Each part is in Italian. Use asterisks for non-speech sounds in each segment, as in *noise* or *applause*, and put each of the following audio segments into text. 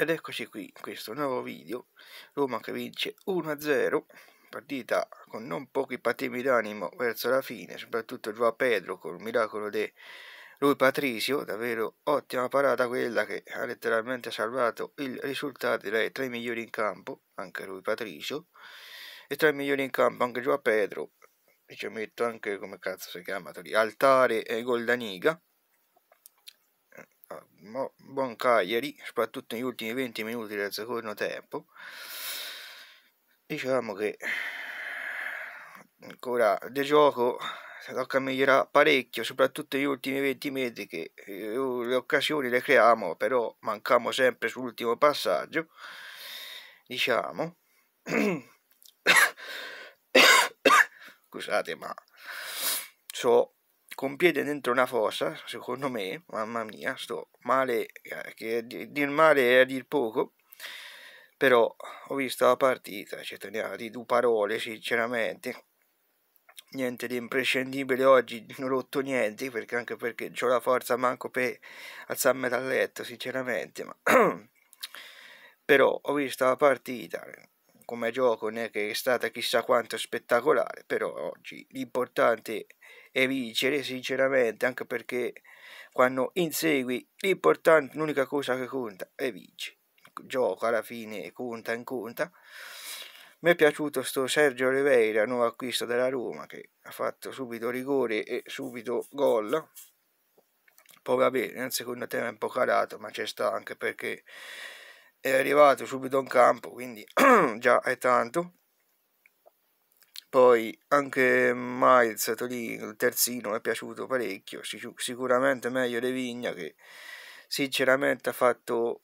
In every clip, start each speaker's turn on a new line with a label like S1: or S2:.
S1: Ed eccoci qui, in questo nuovo video, Roma che vince 1-0, partita con non pochi patemi d'animo verso la fine, soprattutto Joao Pedro con il miracolo di lui Patrizio, davvero ottima parata quella che ha letteralmente salvato il risultato, direi tra i migliori in campo, anche lui Patrizio, e tra i migliori in campo anche Joao Pedro, e ci metto anche, come cazzo si chiama, Altare e Goldaniga, Ah, buon Cagliari, soprattutto negli ultimi 20 minuti del secondo tempo. Diciamo che ancora di gioco tocca migliorare parecchio, soprattutto negli ultimi 20 metri che eh, le occasioni le creiamo, però mancamo sempre sull'ultimo passaggio. Diciamo. *coughs* Scusate, ma so con piede dentro una fossa, secondo me, mamma mia, sto male, eh, che dir male è a dir poco, però ho visto la partita, ci teniamo di due parole sinceramente, niente di imprescindibile oggi, non ho rotto niente, perché anche perché ho la forza manco per alzarmi dal letto sinceramente, ma *clears throat* però ho visto la partita, come gioco né che è stata chissà quanto spettacolare, però oggi l'importante è vincere sinceramente, anche perché quando insegui l'importante, l'unica cosa che conta è vinci. Gioco alla fine conta in conta. Mi è piaciuto sto Sergio Oliveira, nuovo acquisto della Roma, che ha fatto subito rigore e subito gol. Poi va bene, nel secondo tempo calato, ma c'è sta anche perché è arrivato subito in campo, quindi *clears throat* già è tanto. Poi anche Miles stato lì, il terzino, mi è piaciuto parecchio, sicuramente meglio De Vigna che sinceramente ha fatto,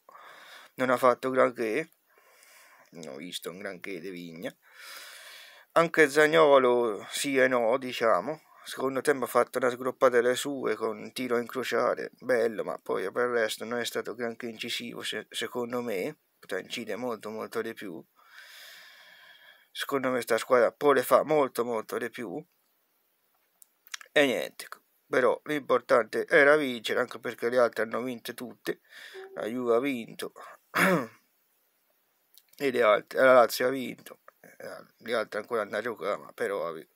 S1: non ha fatto granché, non ho visto un granché De Vigna. Anche Zagnolo sì e no, diciamo, secondo tempo ha fatto una sgruppata alle sue con un tiro a incrociare, bello, ma poi per il resto non è stato granché incisivo se, secondo me, poteva incidere molto molto di più. Secondo me sta squadra poi le fa molto molto di più. E niente, però l'importante era vincere, anche perché le altre hanno vinto tutte. La Juve ha vinto, *clears throat* e le altre, la Lazio ha vinto, eh, le altre ancora hanno giocato, ma però ha vinto.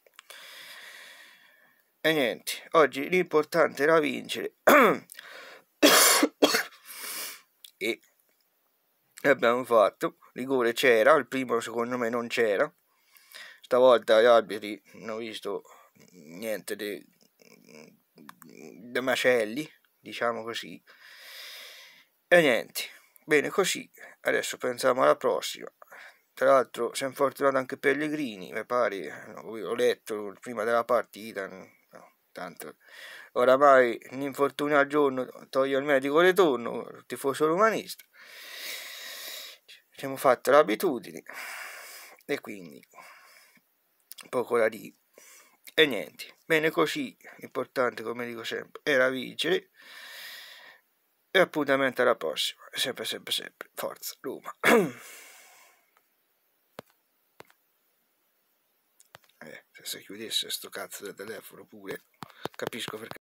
S1: E niente, oggi l'importante era vincere. *coughs* e abbiamo fatto, rigore c'era, il primo secondo me non c'era. Stavolta gli alberi non ho visto niente di de macelli, diciamo così. E niente, bene così, adesso pensiamo alla prossima. Tra l'altro si è infortunato anche Pellegrini, mi pare, ho letto prima della partita, tanto oramai un infortunio al giorno toglie il medico ritorno, il tifoso romanista. Ci abbiamo fatto l'abitudine e quindi poco da dire. E niente, bene così, importante come dico sempre, era vincere. E appuntamento alla prossima, sempre, sempre, sempre. Forza, Roma. *coughs* Eh, se si chiudesse sto cazzo del telefono pure. Capisco perché.